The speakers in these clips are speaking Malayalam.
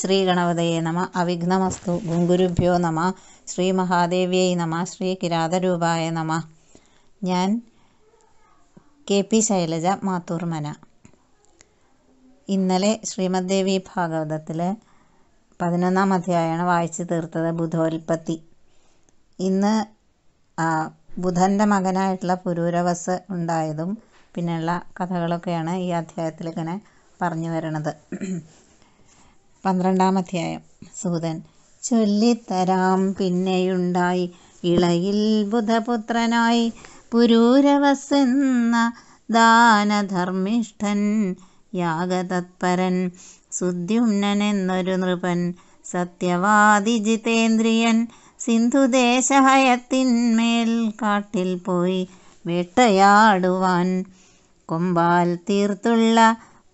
ശ്രീ ഗണപതയെ നമ അവിഘ്നമസ്തു ഗുങ്കുരുഭ്യോ നമ ശ്രീ മഹാദേവ്യൈ നമ ശ്രീ കിരാതരൂപായ നമ ഞാൻ കെ പി ശൈലജ മാത്തൂർമന ഇന്നലെ ശ്രീമദ് ദേവി ഭാഗവതത്തിൽ പതിനൊന്നാം അധ്യായമാണ് വായിച്ചു തീർത്തത് ബുധോൽപ്പത്തി ഇന്ന് ബുധൻ്റെ മകനായിട്ടുള്ള പുരൂരവസ് ഉണ്ടായതും പിന്നെയുള്ള കഥകളൊക്കെയാണ് ഈ അധ്യായത്തിൽ ഇങ്ങനെ പറഞ്ഞു വരണത് പന്ത്രണ്ടാം അധ്യായം സൂതൻ ചൊല്ലിത്തരാം പിന്നെയുണ്ടായി ഇളയിൽ ബുധപുത്രനായി പുരൂരവസെന്ന ദാനധർമ്മിഷ്ഠൻ യാഗതത്പരൻ സുദ്യുമ്നൻ എന്നൊരു നൃപൻ സത്യവാദി ജിതേന്ദ്രിയൻ സിന്ധുദേശഹയത്തിന്മേൽ കാട്ടിൽ പോയി വേട്ടയാടുവാൻ കൊമ്പാൽ തീർത്തുള്ള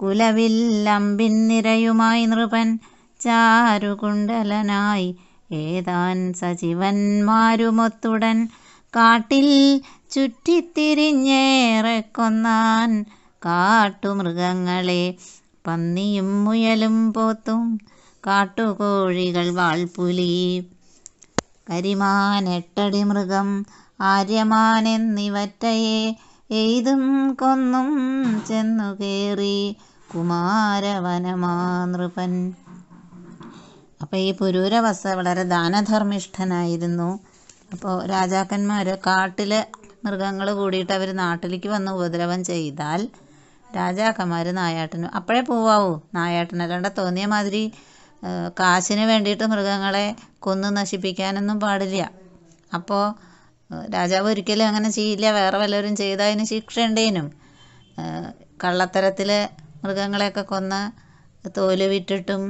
കുലവില്ലമ്പിൻ നിരയുമായി നൃപൻ ചാരുകുണ്ടലനായി ഏതാൻ സജീവന്മാരുമൊത്തുടൻ കാട്ടിൽ ചുറ്റിത്തിരിഞ്ഞേറെ കൊന്നാൻ കാട്ടുമൃഗങ്ങളെ പന്നിയും മുയലും പോത്തും കാട്ടുകോഴികൾ വാൾപുലി കരിമാൻ എട്ടടി മൃഗം ആര്യമാൻ എന്നിവറ്റയെ എയ്തും കൊന്നും ചെന്നുകേറി കയറി കുമാരവനമാ അപ്പൊ അപ്പോൾ ഈ പുരൂരവസ വളരെ ദാനധർമ്മിഷ്ഠനായിരുന്നു അപ്പോൾ രാജാക്കന്മാർ കാട്ടിലെ മൃഗങ്ങൾ കൂടിയിട്ട് അവർ നാട്ടിലേക്ക് വന്ന് ഉപദ്രവം ചെയ്താൽ രാജാക്കന്മാർ നായാട്ടന് അപ്പോഴേ പോവാവൂ നായാട്ടന് അല്ലാണ്ട് തോന്നിയ മാതിരി കാശിന് വേണ്ടിയിട്ട് മൃഗങ്ങളെ കൊന്നു നശിപ്പിക്കാനൊന്നും പാടില്ല അപ്പോൾ രാജാവ് ഒരിക്കലും അങ്ങനെ ചെയ്യില്ല വേറെ വല്ലവരും ചെയ്തതിന് ശിക്ഷ ഉണ്ടേനും കള്ളത്തരത്തിൽ മൃഗങ്ങളെയൊക്കെ കൊന്ന് തോല് വിറ്റിട്ടും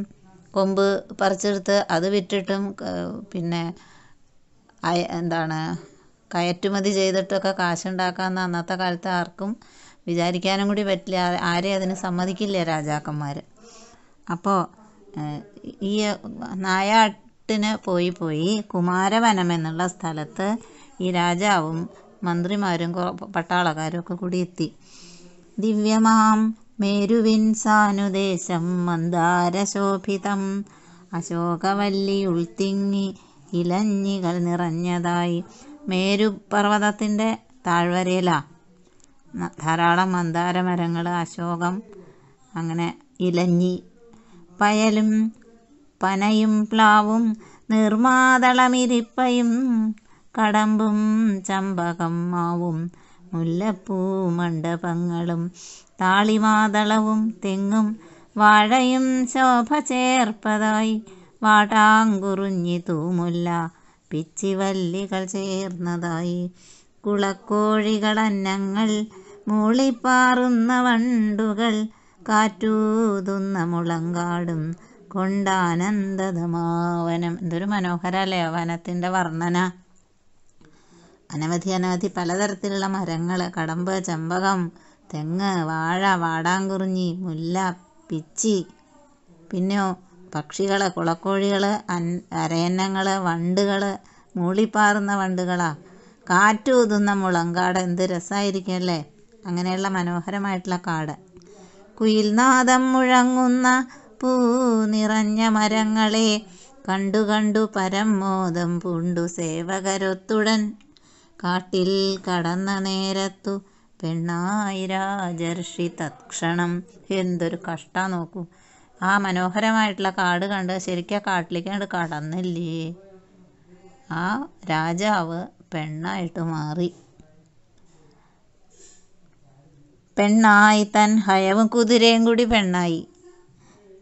കൊമ്പ് പറിച്ചെടുത്ത് അത് വിറ്റിട്ടും പിന്നെ അയ എന്താണ് കയറ്റുമതി ചെയ്തിട്ടൊക്കെ കാശുണ്ടാക്കാമെന്ന് അന്നത്തെ കാലത്ത് ആർക്കും വിചാരിക്കാനും കൂടി പറ്റില്ല ആരെയും അതിന് സമ്മതിക്കില്ല രാജാക്കന്മാർ അപ്പോൾ ഈ നായാട്ടിന് പോയി പോയി കുമാരവനം എന്നുള്ള സ്ഥലത്ത് ഈ രാജാവും മന്ത്രിമാരും പട്ടാളക്കാരും ഒക്കെ കൂടി എത്തി ദിവ്യമാം മേരുവിൻ സാനുദേശം മന്ദാരശോഭിതം ഉൾത്തിങ്ങി ഇലഞ്ഞികൾ നിറഞ്ഞതായി മേരുപർവ്വതത്തിൻ്റെ താഴ്വരയിലാണ് ധാരാളം മന്ദാര മരങ്ങൾ അശോകം അങ്ങനെ ഇലഞ്ഞി പയലും പനയും പ്ലാവും നിർമാതളമിരിപ്പയും കടമ്പും ചമ്പകം മാവും മുല്ലപ്പൂ മണ്ഡപങ്ങളും താളിമാതളവും തെങ്ങും വാഴയും ശോഭ ചേർപ്പതായി വാടാങ്കുറുഞ്ഞി തൂമുല്ല പിച്ചിവല്ലികൾ ചേർന്നതായി കുളക്കോഴികളന്നങ്ങൾ മൂളിപ്പാറുന്ന വണ്ടുകൾ കാറ്റൂതുന്ന മുളങ്കാടും കൊണ്ടാനന്ദതമാവനം എന്തൊരു മനോഹരല്ലേ വനത്തിൻ്റെ വർണ്ണന അനവധി അനവധി പലതരത്തിലുള്ള മരങ്ങൾ കടമ്പ് ചെമ്പകം തെങ്ങ് വാഴ വാടാങ്കുറിഞ്ഞി മുല്ല പിച്ചി പിന്നെ പക്ഷികൾ കുളക്കോഴികൾ അരയന്നങ്ങൾ വണ്ടുകൾ മൂളിപ്പാറുന്ന വണ്ടുകളാ ഊതുന്ന മുളങ്കാട് എന്ത് രസമായിരിക്കല്ലേ അങ്ങനെയുള്ള മനോഹരമായിട്ടുള്ള കാട് കുയിൽനാഥം മുഴങ്ങുന്ന പൂ നിറഞ്ഞ മരങ്ങളെ കണ്ടു കണ്ടു പരമോദം പൂണ്ടു സേവകരൊത്തുടൻ കാട്ടിൽ കടന്ന നേരത്തു പെണ്ണായി രാജർഷി തത്ക്ഷണം എന്തൊരു കഷ്ടം നോക്കൂ ആ മനോഹരമായിട്ടുള്ള കാട് കണ്ട് ശരിക്കും ആ കാട്ടിലേക്ക് കണ്ട് കടന്നില്ലേ ആ രാജാവ് പെണ്ണായിട്ട് മാറി പെണ്ണായി തൻ ഹയവും കുതിരയും കൂടി പെണ്ണായി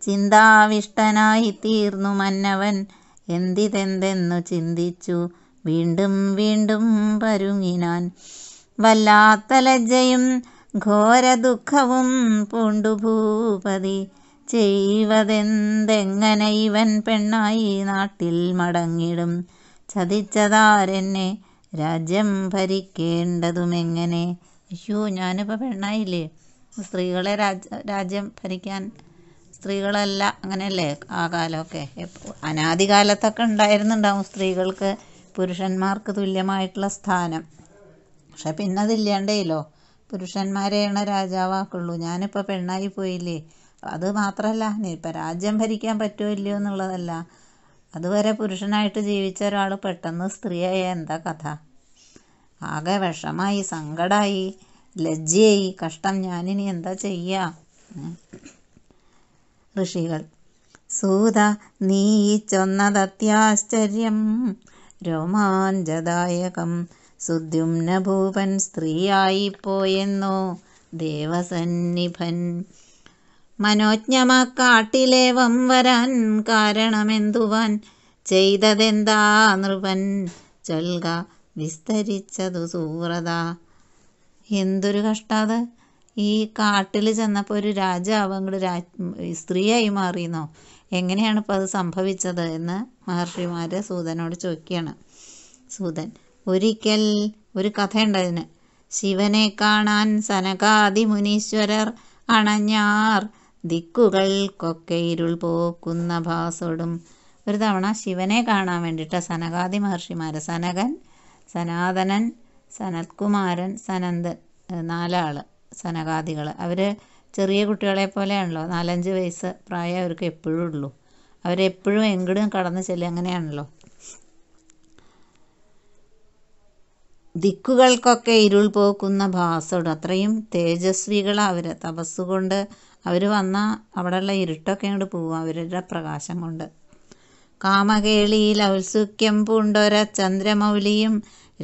ചിന്താവിഷ്ടനായി തീർന്നു മന്നവൻ എന്തിതെന്തെന്നു ചിന്തിച്ചു വീണ്ടും വീണ്ടും പരുങ്ങിനാൻ വല്ലാത്ത ലജ്ജയും ഘോര ദുഃഖവും പൂണ്ടു ഭൂപതി ചെയ്വതെന്തെങ്ങനെ ഇവൻ പെണ്ണായി നാട്ടിൽ മടങ്ങിടും ചതിച്ചതാരെന്നെ രാജ്യം ഭരിക്കേണ്ടതുമെങ്ങനെ അയ്യോ ഞാനിപ്പോൾ പെണ്ണായില്ലേ സ്ത്രീകളെ രാജ രാജ്യം ഭരിക്കാൻ സ്ത്രീകളല്ല അങ്ങനെയല്ലേ ആ കാലമൊക്കെ അനാദികാലത്തൊക്കെ ഉണ്ടായിരുന്നുണ്ടാവും സ്ത്രീകൾക്ക് പുരുഷന്മാർക്ക് തുല്യമായിട്ടുള്ള സ്ഥാനം പക്ഷെ പിന്നെ അതില്ലാണ്ടേലോ പുരുഷന്മാരെയാണ് രാജാവാക്കുള്ളൂ ഞാനിപ്പോൾ പെണ്ണായി പോയില്ലേ അത് മാത്രമല്ല ഇപ്പം രാജ്യം ഭരിക്കാൻ പറ്റുമോ ഇല്ലയോ എന്നുള്ളതല്ല അതുവരെ പുരുഷനായിട്ട് ജീവിച്ച ഒരാൾ പെട്ടെന്ന് സ്ത്രീയായ എന്താ കഥ ആകെ വിഷമായി സങ്കടമായി ലജ്ജയായി കഷ്ടം ഞാനിനി എന്താ ചെയ്യുക ഋഷികൾ സൂത നീ ചൊന്നതത്യാശ്ചര്യം രോമാഞ്ചദായകം സുദ്യുംന ഭൂപൻ സ്ത്രീയായിപ്പോയെന്നോ ദേവസന്നിഭൻ മനോജ്ഞമാക്കാട്ടിലേവം വരാൻ കാരണമെന്തുവാൻ ചെയ്തതെന്താ നൃപൻ ചൊൽക വിസ്തരിച്ചതു സൂറത എന്തൊരു കഷ്ടാത് ഈ കാട്ടിൽ ചെന്നപ്പോൾ ഒരു രാജാവ് അങ്ങോട്ട് രാ സ്ത്രീയായി മാറിയെന്നോ എങ്ങനെയാണ് ഇപ്പോൾ അത് സംഭവിച്ചത് എന്ന് മഹർഷിമാർ സൂതനോട് ചോദിക്കുകയാണ് സൂതൻ ഒരിക്കൽ ഒരു കഥയുണ്ടതിന് ശിവനെ കാണാൻ സനകാദി മുനീശ്വരർ അണഞ്ഞാർ ദിക്കുകൾക്കൊക്കെ ഇരുൾ പോക്കുന്ന ഭാസോടും ഒരു തവണ ശിവനെ കാണാൻ വേണ്ടിയിട്ട് സനകാദി മഹർഷിമാർ സനകൻ സനാതനൻ സനത്കുമാരൻ സനന്ദൻ നാലാൾ സനകാദികൾ അവർ ചെറിയ കുട്ടികളെ പോലെയാണല്ലോ നാലഞ്ച് വയസ്സ് പ്രായം അവർക്ക് എപ്പോഴും ഉള്ളൂ അവരെപ്പോഴും എങ്കിലും കടന്നു ചെല്ലുക അങ്ങനെയാണല്ലോ ദിക്കുകൾക്കൊക്കെ ഇരുൾ പോക്കുന്ന ഭാസോട് അത്രയും തേജസ്വികളാണ് അവർ തപസ്സുകൊണ്ട് അവർ വന്നാൽ അവിടെയുള്ള ഇരുട്ടൊക്കെ അങ്ങോട്ട് പോകും അവരുടെ പ്രകാശം കൊണ്ട് കാമകേളിയിൽ ഔത്സുഖ്യം പൂണ്ടൊര ചന്ദ്രമൗലിയും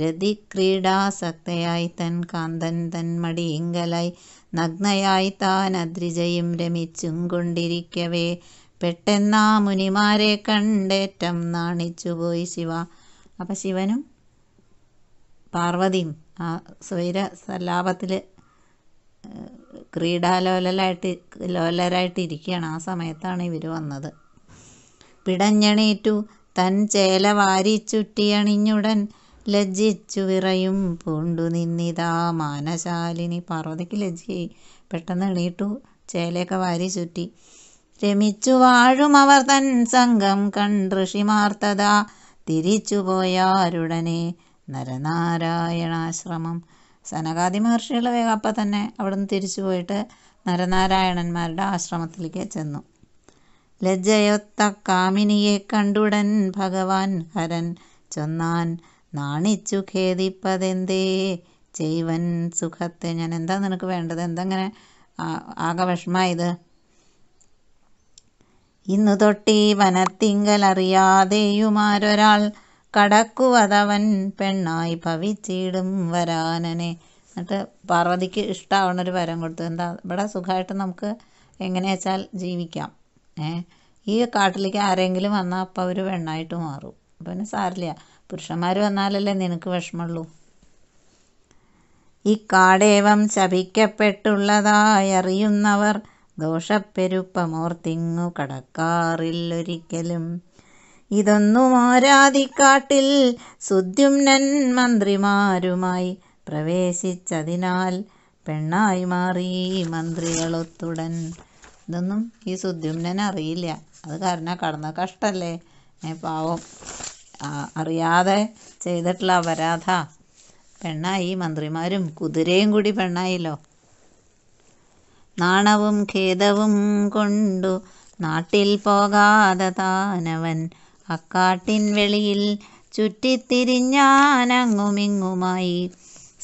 രതിക്രീഡാസക്തയായി തൻ കാന്തൻ തൻ മടിയിങ്കലായി നഗ്നയായി താൻ അദ്രിജയും രമിച്ചും കൊണ്ടിരിക്കവേ പെട്ടെന്നാ മുനിമാരെ കണ്ടേറ്റം നാണിച്ചുപോയി ശിവ അപ്പം ശിവനും പാർവതിയും ആ സ്വൈര സല്ലാപത്തിൽ ക്രീഡാലോലായിട്ട് ലോലരായിട്ടിരിക്കുകയാണ് ആ സമയത്താണ് ഇവർ വന്നത് പിടഞ്ഞണീറ്റു തൻ ചേല വാരി ചുറ്റിയണിഞ്ഞുടൻ ലജ്ജിച്ചു വിറയും പൂണ്ടു നിന്നിതാ മാനശാലിനി പാർവതിക്ക് ലജ്ജയായി പെട്ടെന്ന് എണീട്ടു ചേലയൊക്കെ വാരി ചുറ്റി രമിച്ചു വാഴും അവർ തൻ സംഘം ഋഷിമാർത്തതാ തിരിച്ചുപോയാരുടനെ നരനാരായണാശ്രമം സനകാദി മഹർഷികൾ വേഗം അപ്പം തന്നെ അവിടുന്ന് തിരിച്ചു പോയിട്ട് നരനാരായണന്മാരുടെ ആശ്രമത്തിലേക്ക് ചെന്നു ലജ്ജയൊത്ത കാമിനിയെ കണ്ടുടൻ ഭഗവാൻ ഹരൻ ചൊന്നാൻ നാണിച്ചു ഖേദിപ്പതെന്തേ ചെയ്വൻ സുഖത്തെ ഞാൻ എന്താ നിനക്ക് വേണ്ടത് എന്താ ആകെ വിഷമായത് ഇന്നു തൊട്ടി വനത്തിങ്കൽ അറിയാതെയുമാരൊരാൾ കടക്കുവതവൻ പെണ്ണായി ഭവിച്ചിടും വരാനനെ എന്നിട്ട് പാർവതിക്ക് ഇഷ്ടമാവണ ഒരു വരം കൊടുത്തു എന്താ ഇവിടെ സുഖമായിട്ട് നമുക്ക് എങ്ങനെ വെച്ചാൽ ജീവിക്കാം ഏ ഈ കാട്ടിലേക്ക് ആരെങ്കിലും വന്നാൽ അപ്പം അവർ പെണ്ണായിട്ട് മാറും അപ്പം പിന്നെ സാരില്ല പുരുഷന്മാർ വന്നാലല്ലേ നിനക്ക് വിഷമമുള്ളൂ ഇക്കാടേവം ശപിക്കപ്പെട്ടുള്ളതായറിയുന്നവർ ദോഷപ്പെരുപ്പമോർത്തിങ്ങു കടക്കാറില്ലൊരിക്കലും ഇതൊന്നും ആരാധിക്കാട്ടിൽ സുദ്യുംനൻ മന്ത്രിമാരുമായി പ്രവേശിച്ചതിനാൽ പെണ്ണായി മാറി മന്ത്രികളൊത്തുടൻ ഇതൊന്നും ഈ സുദ്യുംനൻ അറിയില്ല അത് കാരണം കടന്ന കഷ്ടല്ലേ പാവം അറിയാതെ ചെയ്തിട്ടുള്ള അപരാധ പെണ്ണായി മന്ത്രിമാരും കുതിരയും കൂടി പെണ്ണായില്ലോ നാണവും ഖേദവും കൊണ്ടു നാട്ടിൽ പോകാതെ താനവൻ അക്കാട്ടിൻ വെളിയിൽ ചുറ്റിത്തിരിഞ്ഞാനങ്ങുമിങ്ങുമായി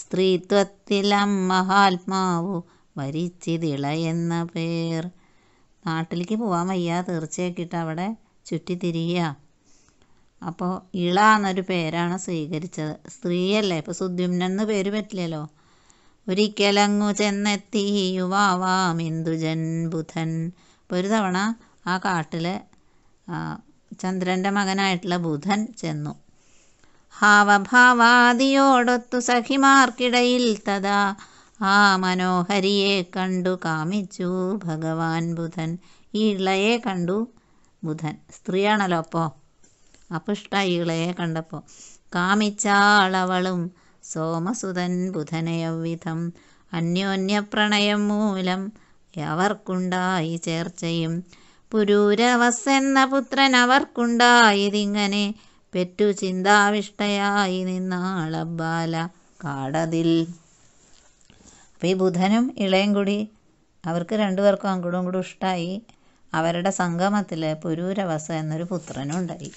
സ്ത്രീത്വത്തിലം മഹാത്മാവു എന്ന പേർ നാട്ടിലേക്ക് പോവാൻ വയ്യ തീർച്ചയാക്കിയിട്ട് അവിടെ ചുറ്റിത്തിരിയുക അപ്പോൾ ഇള എന്നൊരു പേരാണ് സ്വീകരിച്ചത് സ്ത്രീയല്ലേ ഇപ്പോൾ സുദ്യുമ്നെന്ന് പേര് പറ്റില്ലല്ലോ ഒരിക്കലങ്ങു ചെന്നെത്തി യുവാവാം ഇന്ദുജൻ ബുധൻ ഇപ്പോൾ ഒരു തവണ ആ കാട്ടിലെ ചന്ദ്രൻ്റെ മകനായിട്ടുള്ള ബുധൻ ചെന്നു ഹാവഭാവാദിയോടൊത്തു സഖിമാർക്കിടയിൽ തഥാ ആ മനോഹരിയെ കണ്ടു കാമിച്ചു ഭഗവാൻ ബുധൻ ഈ ഇളയെ കണ്ടു ബുധൻ സ്ത്രീയാണല്ലോ അപ്പോൾ അപുഷ്ട ഇളയെ കണ്ടപ്പോൾ കാമിച്ചാളവളും സോമസുതൻ ബുധനയവിധം അന്യോന്യപ്രണയം മൂലം അവർക്കുണ്ടായി ചേർച്ചയും എന്ന പുത്രൻ അവർക്കുണ്ടായതിങ്ങനെ പെറ്റു ചിന്താവിഷ്ടയായി നിന്നാളബാല കാടതിൽ അപ്പം ഈ ബുധനും ഇളയും കൂടി അവർക്ക് രണ്ടുപേർക്കും അങ്ങോട്ടും കൂടി ഇഷ്ടമായി അവരുടെ സംഗമത്തിൽ പുരൂരവസ എന്നൊരു പുത്രനുണ്ടായി ഉണ്ടായി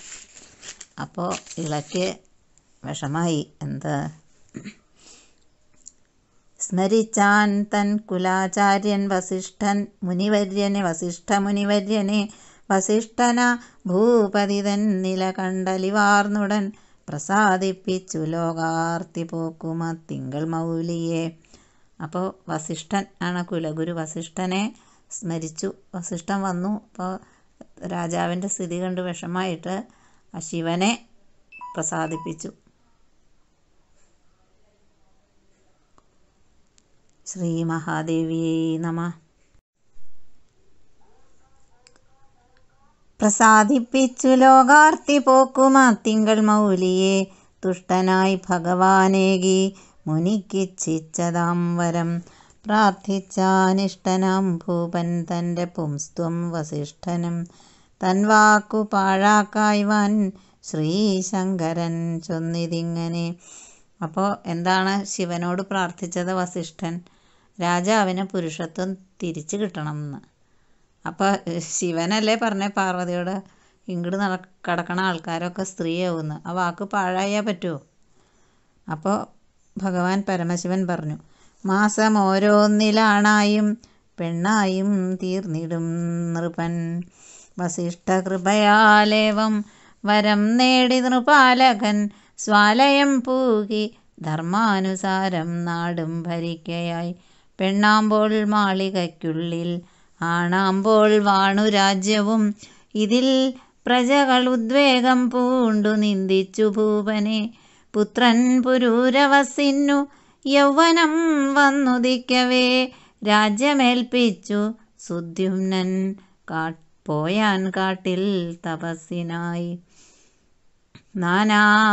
അപ്പോൾ ഇളക്കി വിഷമായി എന്ത് സ്മരിച്ചാൻ തൻ കുലാചാര്യൻ വസിഷ്ഠൻ മുനിവര്യനെ വസിഷ്ഠ മുനിവര്യനെ വസിഷ്ഠന ഭൂപതിതൻ കണ്ടലിവാർന്നുടൻ പ്രസാദിപ്പിച്ചു ലോകാർത്തി പോക്കുമ തിങ്കൾ മൗലിയെ അപ്പോൾ വസിഷ്ഠൻ ആണ് കുലഗുരു വസിഷ്ഠനെ സ്മരിച്ചു വസിഷ്ഠൻ വന്നു അപ്പോൾ രാജാവിൻ്റെ സ്ഥിതി കണ്ട് വിഷമായിട്ട് ആ ശിവനെ പ്രസാദിപ്പിച്ചു ശ്രീ മഹാദേവിയേ നമ പ്രസാദിപ്പിച്ചു ലോകാർത്തി തിങ്കൾ മൗലിയെ തുഷ്ടനായി ഭഗവാനേകി മുനിക്കിച്ഛിച്ചതാം വരം പ്രാർത്ഥിച്ചാനിഷ്ടനാം ഭൂപൻ തൻ്റെ പുംസ്ത്വം വസിഷ്ഠനും തൻവാക്കു വൻ ശ്രീശങ്കരൻ ചൊന്നിതിങ്ങനെ അപ്പോൾ എന്താണ് ശിവനോട് പ്രാർത്ഥിച്ചത് വസിഷ്ഠൻ രാജാവിനെ പുരുഷത്വം തിരിച്ചു കിട്ടണം എന്ന് അപ്പോൾ ശിവനല്ലേ പറഞ്ഞേ പാർവതിയോട് ഇങ്ങോട്ട് നട കിടക്കണ ആൾക്കാരൊക്കെ സ്ത്രീയാവുമെന്ന് ആ വാക്ക് പാഴായാൽ പറ്റുമോ അപ്പോൾ ഭഗവാൻ പരമശിവൻ പറഞ്ഞു മാസം ഓരോന്നിലാണായും പെണ്ണായും തീർന്നിടും നൃപൻ വസിഷ്ഠകൃപയാലേവം വരം നേടി നൃപാലകൻ സ്വാലയം പൂകി ധർമാനുസാരം നാടും ഭരിക്കയായി പെണ്ണാമ്പോൾ മാളികയ്ക്കുള്ളിൽ ആണാമ്പോൾ വാണുരാജ്യവും ഇതിൽ പ്രജകൾ ഉദ്വേഗം പൂണ്ടു നിന്ദിച്ചു ഭൂപനെ പുത്രൻ പുരൂരവസിന്നു യൗവനം വന്നുദിക്കവേ രാജ്യമേൽപ്പിച്ചു സുദ്യുമ്നൻ കാട്ട പോയാൻ കാട്ടിൽ തപസ്സിനായി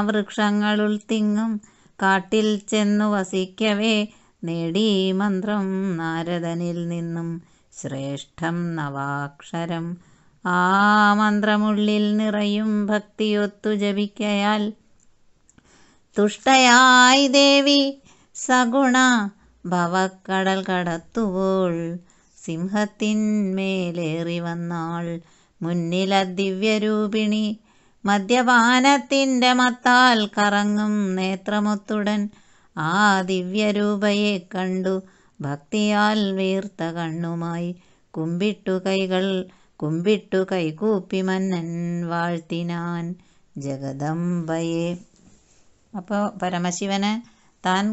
വൃക്ഷങ്ങൾ തിങ്ങും കാട്ടിൽ ചെന്നു വസിക്കവേ നേടി മന്ത്രം നാരദനിൽ നിന്നും ശ്രേഷ്ഠം നവാക്ഷരം ആ മന്ത്രമുള്ളിൽ നിറയും ഭക്തിയൊത്തു ജപിക്കയാൽ തുഷ്ടയായി ദേവി സഗുണ ഭവക്കടൽ കടത്തുവോൾ സിംഹത്തിന്മേലേറി വന്നാൾ മുന്നില ദിവ്യരൂപിണി മദ്യപാനത്തിൻ്റെ മത്താൽ കറങ്ങും നേത്രമൊത്തുടൻ ആ ദിവ്യരൂപയെ കണ്ടു ഭക്തിയാൽ വീർത്ത കണ്ണുമായി കുമ്പിട്ടു കൈകൾ കുമ്പിട്ടു കൈകൂപ്പി മന്നൻ വാഴ്ത്തിനാൻ ജഗദംബയെ അപ്പോൾ പരമശിവന് താൻ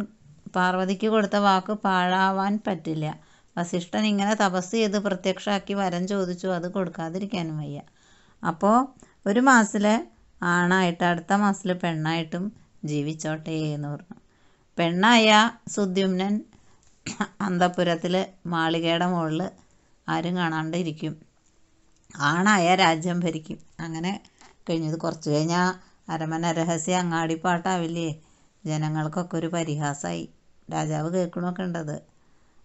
പാർവതിക്ക് കൊടുത്ത വാക്ക് പാഴാവാൻ പറ്റില്ല വസിഷ്ഠൻ ഇങ്ങനെ തപസ് ചെയ്ത് പ്രത്യക്ഷമാക്കി വരം ചോദിച്ചു അത് കൊടുക്കാതിരിക്കാനും വയ്യ അപ്പോൾ ഒരു മാസത്തിൽ ആണായിട്ട് അടുത്ത മാസത്തിൽ പെണ്ണായിട്ടും ജീവിച്ചോട്ടെ എന്ന് പറഞ്ഞു പെണ്ണായ സുദ്യുമ്നൻ അന്തപുരത്തിൽ മാളികയുടെ മുകളിൽ ആരും കാണാണ്ട് ഇരിക്കും ആണായ രാജ്യം ഭരിക്കും അങ്ങനെ കഴിഞ്ഞത് കുറച്ച് കഴിഞ്ഞാൽ അരമന രഹസ്യ അങ്ങാടിപ്പാട്ടാവില്ലേ ജനങ്ങൾക്കൊക്കെ ഒരു പരിഹാസമായി രാജാവ് കേൾക്കണമൊക്കെ ഉണ്ടത്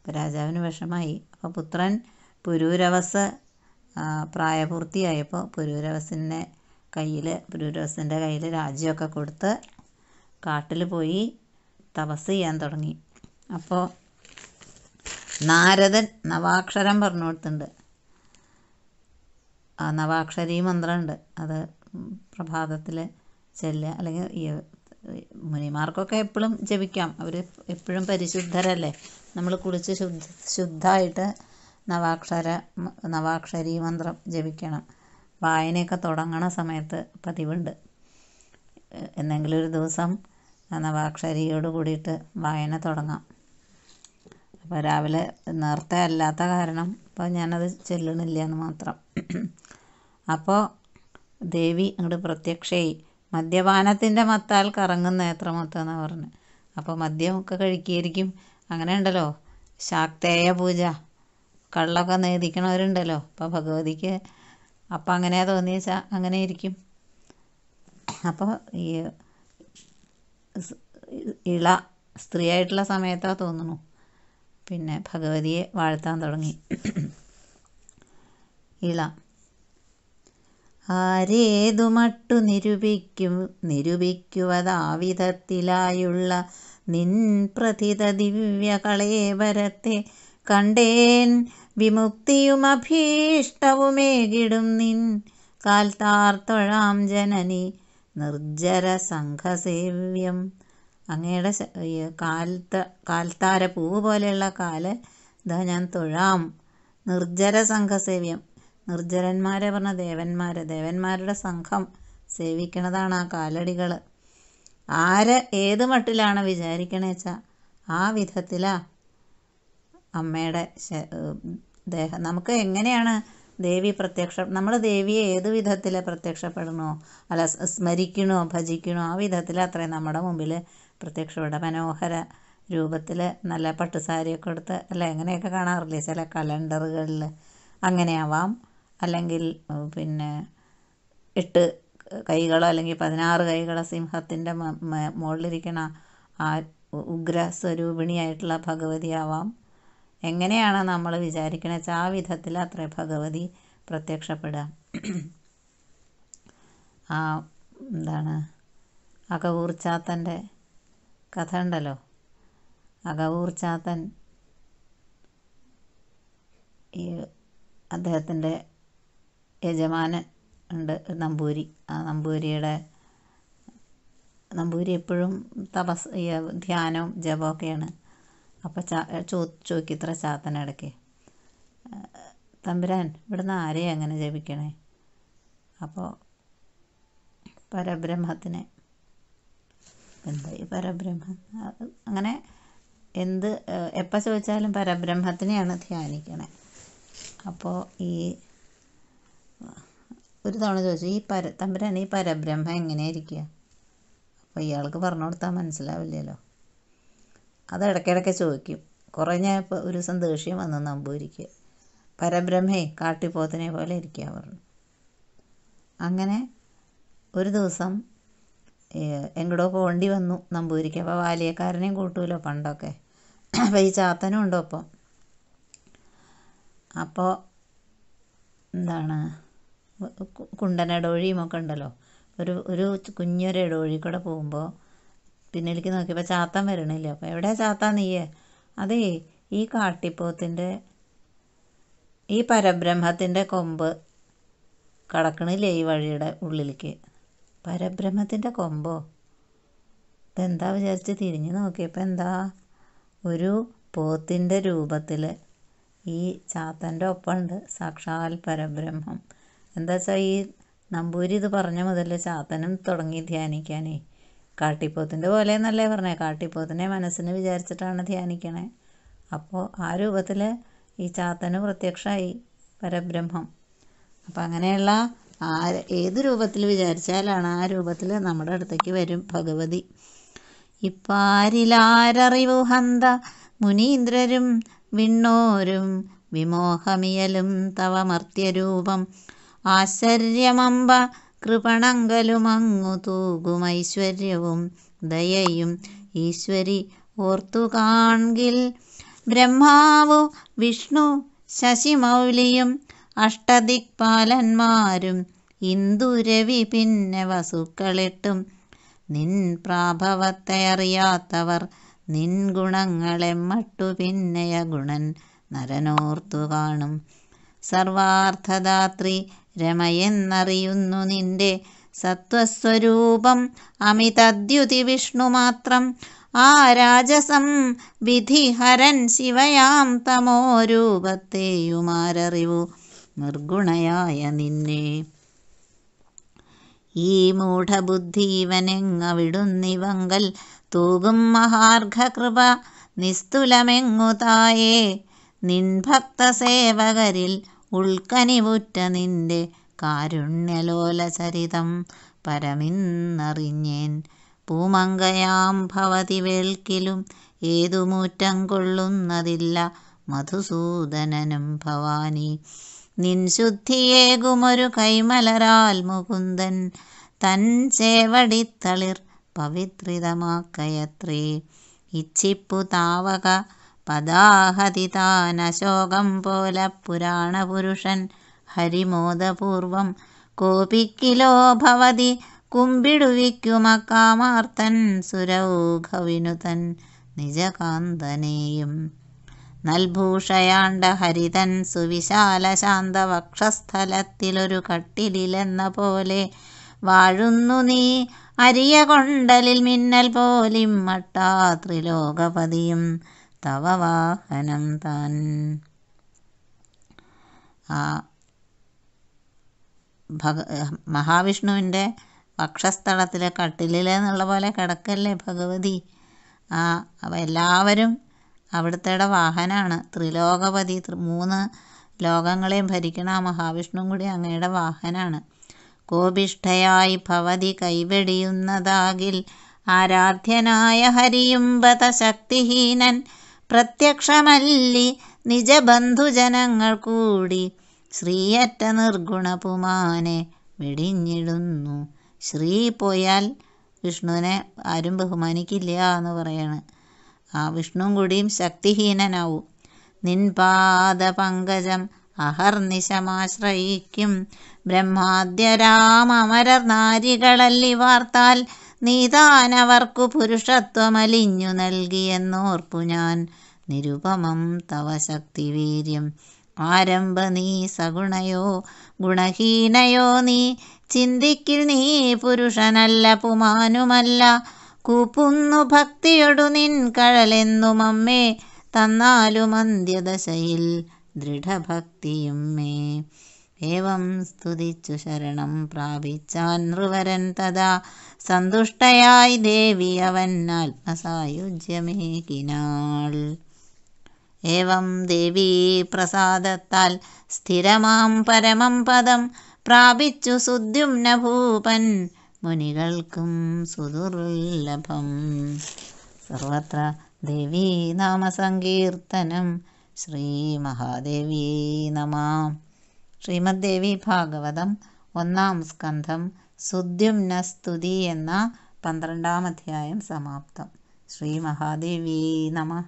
അപ്പോൾ രാജാവിന് വിഷമായി അപ്പോൾ പുത്രൻ പുരൂരവസ് പ്രായപൂർത്തിയായപ്പോൾ പുരൂരവസിൻ്റെ കയ്യിൽ പുരൂരവസിൻ്റെ കയ്യിൽ രാജ്യമൊക്കെ കൊടുത്ത് കാട്ടിൽ പോയി തപസ് ചെയ്യാൻ തുടങ്ങി അപ്പോൾ നാരദൻ നവാക്ഷരം പറഞ്ഞു കൊടുത്തുണ്ട് ആ നവാക്ഷരീ മന്ത്രമുണ്ട് അത് പ്രഭാതത്തിൽ ചെല്ലുക അല്ലെങ്കിൽ മുനിമാർക്കൊക്കെ എപ്പോഴും ജപിക്കാം അവർ എപ്പോഴും പരിശുദ്ധരല്ലേ നമ്മൾ കുളിച്ച് ശുദ്ധ ശുദ്ധമായിട്ട് നവാക്ഷര നവാക്ഷരി മന്ത്രം ജപിക്കണം വായനയൊക്കെ തുടങ്ങണ സമയത്ത് പതിവുണ്ട് എന്നെങ്കിലും ഒരു ദിവസം നവാക്ഷരിയോട് കൂടിയിട്ട് വായന തുടങ്ങാം അപ്പോൾ രാവിലെ നേരത്തെ അല്ലാത്ത കാരണം ഇപ്പോൾ ഞാനത് ചെല്ലണില്ല എന്ന് മാത്രം അപ്പോൾ ദേവി അങ്ങോട്ട് പ്രത്യക്ഷയി മദ്യപാനത്തിൻ്റെ മത്താൽ കറങ്ങുന്ന നേത്രമത്തം എന്നാണ് പറഞ്ഞത് അപ്പോൾ മദ്യമൊക്കെ കഴിക്കുകയായിരിക്കും അങ്ങനെയുണ്ടല്ലോ ശാക്തേയ പൂജ കള്ളൊക്കെ നേദിക്കണവരുണ്ടല്ലോ അപ്പോൾ ഭഗവതിക്ക് അപ്പം അങ്ങനെയാ തോന്നിയെച്ചാൽ അങ്ങനെ ഇരിക്കും അപ്പോൾ ഈ ഇള സ്ത്രീയായിട്ടുള്ള സമയത്താ തോന്നുന്നു പിന്നെ ഭഗവതിയെ വാഴ്ത്താൻ തുടങ്ങി ഇള ആരേതു മട്ടു നിരൂപിക്കും നിരൂപിക്കുവതാവിധത്തിലായുള്ള നിൻ പ്രതിത ദിവ്യകളേവരത്തെ കണ്ടേൻ വിമുക്തിയുമഭീഷ്ടവുമേകിടും നിൻ കാൽത്താർത്തൊഴാം ജനനി നിർജ്ജര സംഘസേവ്യം അങ്ങയുടെ കാൽത്ത കാൽത്താര പൂവ് പോലെയുള്ള കാല് ഇതാ ഞാൻ തൊഴാം നിർജ്ജര സംഘസേവ്യം നിർജ്ജരന്മാരെ പറഞ്ഞ ദേവന്മാരെ ദേവന്മാരുടെ സംഘം സേവിക്കണതാണ് ആ കാലടികൾ ആര് ഏത് മട്ടിലാണ് വിചാരിക്കണേച്ചാ ആ വിധത്തിലാ അമ്മയുടെ ദേഹം നമുക്ക് എങ്ങനെയാണ് ദേവി പ്രത്യക്ഷ നമ്മൾ ദേവിയെ ഏത് വിധത്തിൽ പ്രത്യക്ഷപ്പെടണോ അല്ല സ്മരിക്കണോ ഭജിക്കണോ ആ വിധത്തിൽ അത്രയും നമ്മുടെ മുമ്പിൽ പ്രത്യക്ഷപ്പെട മനോഹര രൂപത്തിൽ നല്ല പട്ടുസാരിയൊക്കെ എടുത്ത് അല്ല എങ്ങനെയൊക്കെ കാണാറില്ലേ ചില കലണ്ടറുകളിൽ അങ്ങനെയാവാം അല്ലെങ്കിൽ പിന്നെ ഇട്ട് കൈകളോ അല്ലെങ്കിൽ പതിനാറ് കൈകളോ സിംഹത്തിൻ്റെ മുകളിലിരിക്കണ ആ ഉഗ്ര ഭഗവതിയാവാം എങ്ങനെയാണ് നമ്മൾ വിചാരിക്കണ ആ വിധത്തിൽ അത്ര ഭഗവതി പ്രത്യക്ഷപ്പെടുക ആ എന്താണ് അകവൂർച്ചാത്തൻ്റെ കഥ ഉണ്ടല്ലോ അകവൂർച്ചാത്തൻ ഈ അദ്ദേഹത്തിൻ്റെ യജമാനൻ ഉണ്ട് നമ്പൂരി ആ നമ്പൂരിയുടെ നമ്പൂരി എപ്പോഴും തപസ് ധ്യാനവും ജപമൊക്കെയാണ് അപ്പോൾ ചാ ചോദിക്കിത്ര ചാത്തനടക്ക് തമ്പുരാൻ ഇവിടുന്ന് ആരെയും അങ്ങനെ ജപിക്കണേ അപ്പോൾ പരബ്രഹ്മത്തിനെ എന്തായി പരബ്രഹ്മ അങ്ങനെ എന്ത് എപ്പോൾ ചോദിച്ചാലും പരബ്രഹ്മത്തിനെയാണ് ധ്യാനിക്കണേ അപ്പോൾ ഈ ഒരു തവണ ചോദിച്ചു ഈ പര തമ്പുരാൻ ഈ പരബ്രഹ്മം എങ്ങനെയായിരിക്കുക അപ്പോൾ ഇയാൾക്ക് പറഞ്ഞു കൊടുത്താൽ മനസ്സിലാവില്ലല്ലോ അത് ഇടയ്ക്കിടയ്ക്ക് ചോദിക്കും കുറേ ഞാൻ ഇപ്പോൾ ഒരു ദിവസം ദേഷ്യം വന്ന് നമ്പൂരിക്ക് പരബ്രഹ്മേ കാട്ടിപ്പോത്തിനെ പോലെ ഇരിക്കുക പറഞ്ഞു അങ്ങനെ ഒരു ദിവസം എങ്ങടോ പോണ്ടി വന്നു നമ്പൂരിക്ക് അപ്പോൾ വാലിയക്കാരനെയും കൂട്ടുമല്ലോ പണ്ടൊക്കെ അപ്പോൾ ഈ ചാത്തനും ഉണ്ടോ അപ്പം അപ്പോൾ എന്താണ് കുണ്ടനടോഴിയും ഒക്കെ ഉണ്ടല്ലോ ഒരു ഒരു ഇടോഴി കൂടെ പോകുമ്പോൾ എനിക്ക് നോക്കിയപ്പോൾ ചാത്തൻ വരണില്ലേ അപ്പോൾ എവിടെയാ ചാത്താൻ നീയേ അതേ ഈ കാട്ടിപ്പോത്തിൻ്റെ ഈ പരബ്രഹ്മത്തിൻ്റെ കൊമ്പ് കടക്കണില്ലേ ഈ വഴിയുടെ ഉള്ളിലേക്ക് പരബ്രഹ്മത്തിൻ്റെ കൊമ്പോ എന്താ വിചാരിച്ച് തിരിഞ്ഞു നോക്കിയപ്പോൾ എന്താ ഒരു പോത്തിൻ്റെ രൂപത്തിൽ ഈ ചാത്തൻ്റെ ഒപ്പമുണ്ട് സാക്ഷാൽ പരബ്രഹ്മം എന്താ വെച്ചാൽ ഈ നമ്പൂരി ഇത് പറഞ്ഞ മുതൽ ചാത്തനും തുടങ്ങി ധ്യാനിക്കാനേ കാട്ടിപ്പോത്തിൻ്റെ പോലെ എന്നല്ലേ പറഞ്ഞേ കാട്ടിപ്പോത്തിനെ മനസ്സിന് വിചാരിച്ചിട്ടാണ് ധ്യാനിക്കണേ അപ്പോൾ ആ രൂപത്തിൽ ഈ ചാത്തന് പ്രത്യക്ഷമായി പരബ്രഹ്മം അപ്പം അങ്ങനെയുള്ള ആ ഏത് രൂപത്തിൽ വിചാരിച്ചാലാണ് ആ രൂപത്തിൽ നമ്മുടെ അടുത്തേക്ക് വരും ഭഗവതി ഹന്ത മുനീന്ദ്രരും വിണ്ണോരും വിമോഹമിയലും തവമർത്യരൂപം ആശ്ചര്യമമ്പ കൃപണങ്കലുമങ്ങു ഐശ്വര്യവും ദയയും ഈശ്വരി ഓർത്തു കാൺകിൽ ബ്രഹ്മാവു വിഷ്ണു ശശിമൗലിയും അഷ്ടദിക്പാലന്മാരും ഇന്ദുരവി പിന്നെ വസുക്കളിട്ടും നിൻ പ്രാഭവത്തെ അറിയാത്തവർ നിൻ ഗുണങ്ങളെ മട്ടു പിന്നയ ഗുണൻ നരനോർത്തു കാണും സർവാർത്ഥദാത്രി രമയെന്നറിയുന്നു നിന്റെ സത്വസ്വരൂപം അമിതദ്യുതി വിഷ്ണു മാത്രം ആ രാജസം വിധിഹരൻ ശിവയാം തമോരൂപത്തെയുമാരറിവു നിർഗുണയായ നിന്നെ ഈ മൂഢബുദ്ധി ഇവനെങ്ങവിടുന്നിവങ്കൽ തൂകും മഹാർഘകൃപ നിസ്തുലമെങ്ങുതായേ നിൻഭക്തസേവകരിൽ സേവകരിൽ ഉൾക്കനിവുറ്റ നിന്റെ കാരുണ്യലോല സരിതം പരമിന്നറിഞ്ഞേൻ പൂമങ്കയാം ഭവതി വേൾക്കിലും ഏതു മൂറ്റം കൊള്ളുന്നതില്ല മധുസൂദനനും ഭവാനി നിൻശുദ്ധിയേകുമൊരു കൈമലരാൽ മുകുന്ദൻ തൻ ചേവടിത്തളിർ പവിത്രിതമാക്കയത്രേ ഇച്ഛിപ്പു താവക പദാഹതിതാനശോകം പോലെ പുരാണപുരുഷൻ ഹരിമോദപൂർവം കോപിക്കിലോ ഭവതി കുമ്പിടുവിക്കുമക്കാമാർത്തൻ സുരൗഘവിനുതൻ നിജകാന്തനേയും നൽഭൂഷയാണ്ട ഹരിതൻ സുവിശാല ശാന്തവക്ഷസ്ഥലത്തിലൊരു കട്ടിലെന്ന പോലെ വാഴുന്നു നീ അരിയ കൊണ്ടലിൽ മിന്നൽ പോലിം മട്ടാ ത്രിലോകപതിയും തവ വാഹനം താൻ ആ ഭഗ മഹാവിഷ്ണുവിൻ്റെ വക്ഷസ്ഥലത്തിൽ കട്ടിലിൽ പോലെ കിടക്കല്ലേ ഭഗവതി ആ അപ്പം എല്ലാവരും അവിടുത്തെ വാഹനമാണ് ത്രിലോകപതി മൂന്ന് ലോകങ്ങളെയും ഭരിക്കണ ആ മഹാവിഷ്ണുവും കൂടി അങ്ങയുടെ വാഹനമാണ് കോപിഷ്ഠയായി ഭവതി കൈവെടിയുന്നതാകിൽ ആരാധ്യനായ ഹരിയുംബത ശക്തിഹീനൻ പ്രത്യക്ഷമല്ലി നിജബന്ധുജനങ്ങൾ കൂടി ശ്രീയറ്റ നിർഗുണപുമാനെ വെടിഞ്ഞിടുന്നു ശ്രീ പോയാൽ വിഷ്ണുവിനെ ആരും ബഹുമാനിക്കില്ല എന്ന് പറയാണ് ആ വിഷ്ണു കൂടിയും ശക്തിഹീനനാവും നിൻപാദ പങ്കജം അഹർനിശമാശ്രയിക്കും ബ്രഹ്മാദ്യരാമരനാരികളല്ലി വാർത്താൽ നീതാനവർക്കു പുരുഷത്വമലിഞ്ഞു നൽകിയെന്നോർപ്പു ഞാൻ നിരുപമം തവ ശക്തിവീര്യം ആരംഭ നീ സഗുണയോ ഗുണഹീനയോ നീ ചിന്തിക്കിൽ നീ പുരുഷനല്ല പുമാനുമല്ല കൂപ്പുന്നു ഭക്തിയൊടു നിൻ കഴലെന്നു അമ്മേ തന്നാലും അന്ത്യദശയിൽ ദൃഢഭക്തിയും മേ ഏവം സ്തുതിച്ചു ശരണം പ്രാപിച്ചാൻ നൃവരൻ തഥാ സന്തുഷ്ടയായി ദേവി അവൻ ആത്മസായുജ്യമേകിനാൾ ഏവം ദേവീ പ്രസാദത്താൽ സ്ഥിരമാം പരമം പദം പ്രാപിച്ചു സുദ്യുംന ഭൂപൻ മുനികൾക്കും സുദുർലഭം സർവത്ര ദേവീ നാമസങ്കീർത്തനം ശ്രീ മഹാദേവീ നമാം ശ്രീമദ്ദേവി ഭാഗവതം ഒന്നാം സ്കന്ധം സുദ്യുംന സ്തുതി എന്ന പന്ത്രണ്ടാം അധ്യായം സമാപ്തം ശ്രീ മഹാദേവി നമ